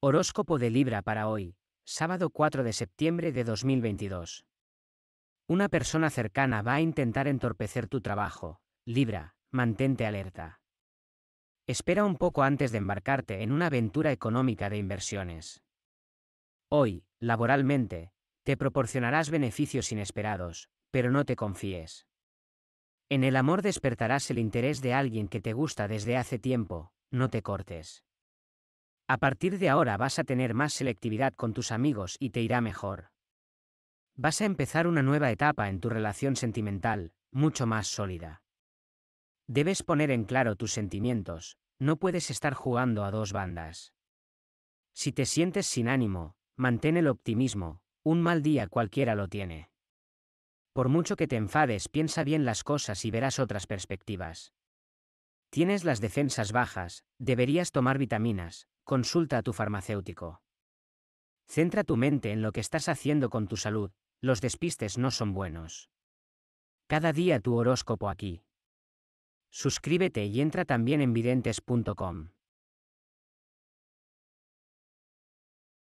Horóscopo de Libra para hoy, sábado 4 de septiembre de 2022. Una persona cercana va a intentar entorpecer tu trabajo. Libra, mantente alerta. Espera un poco antes de embarcarte en una aventura económica de inversiones. Hoy, laboralmente, te proporcionarás beneficios inesperados, pero no te confíes. En el amor despertarás el interés de alguien que te gusta desde hace tiempo, no te cortes. A partir de ahora vas a tener más selectividad con tus amigos y te irá mejor. Vas a empezar una nueva etapa en tu relación sentimental, mucho más sólida. Debes poner en claro tus sentimientos, no puedes estar jugando a dos bandas. Si te sientes sin ánimo, mantén el optimismo, un mal día cualquiera lo tiene. Por mucho que te enfades, piensa bien las cosas y verás otras perspectivas. Tienes las defensas bajas, deberías tomar vitaminas, consulta a tu farmacéutico. Centra tu mente en lo que estás haciendo con tu salud, los despistes no son buenos. Cada día tu horóscopo aquí. Suscríbete y entra también en videntes.com.